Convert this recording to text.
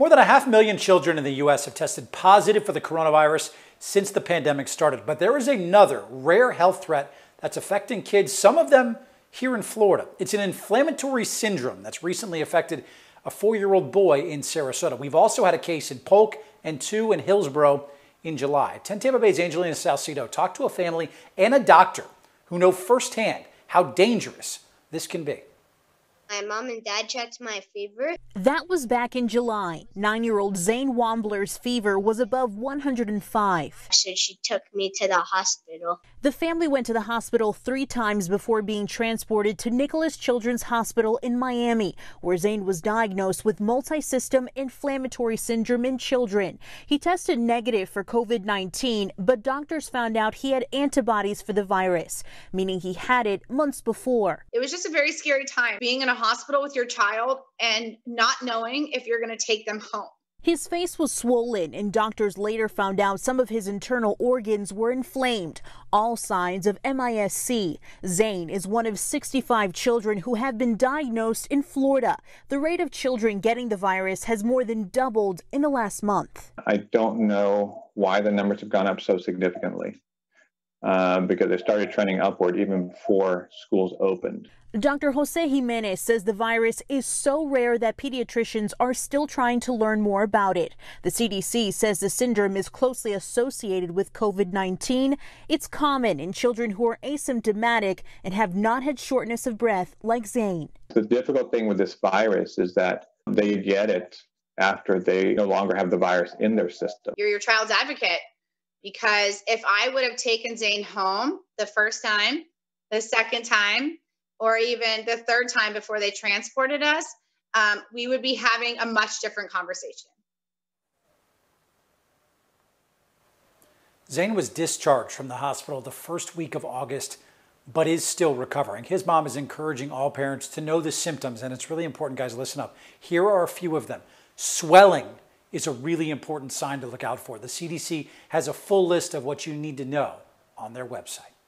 More than a half million children in the U.S. have tested positive for the coronavirus since the pandemic started. But there is another rare health threat that's affecting kids, some of them here in Florida. It's an inflammatory syndrome that's recently affected a four year old boy in Sarasota. We've also had a case in Polk and two in Hillsborough in July. 10 Tampa Bay's Angelina Salcido talked to a family and a doctor who know firsthand how dangerous this can be. My mom and dad checked my fever. That was back in July. Nine year old Zane Wambler's fever was above 105. So she took me to the hospital. The family went to the hospital three times before being transported to Nicholas Children's Hospital in Miami, where Zane was diagnosed with multi system inflammatory syndrome in children. He tested negative for COVID 19, but doctors found out he had antibodies for the virus, meaning he had it months before. It was just a very scary time being in a hospital with your child and not knowing if you're going to take them home. His face was swollen, and doctors later found out some of his internal organs were inflamed, all signs of MISC. Zane is one of 65 children who have been diagnosed in Florida. The rate of children getting the virus has more than doubled in the last month. I don't know why the numbers have gone up so significantly. Um, because they started trending upward even before schools opened. Dr. Jose Jimenez says the virus is so rare that pediatricians are still trying to learn more about it. The CDC says the syndrome is closely associated with COVID 19. It's common in children who are asymptomatic and have not had shortness of breath, like Zane. The difficult thing with this virus is that they get it after they no longer have the virus in their system. You're your child's advocate because if I would have taken Zane home the first time, the second time, or even the third time before they transported us, um, we would be having a much different conversation. Zane was discharged from the hospital the first week of August, but is still recovering. His mom is encouraging all parents to know the symptoms, and it's really important, guys, listen up. Here are a few of them swelling is a really important sign to look out for. The CDC has a full list of what you need to know on their website.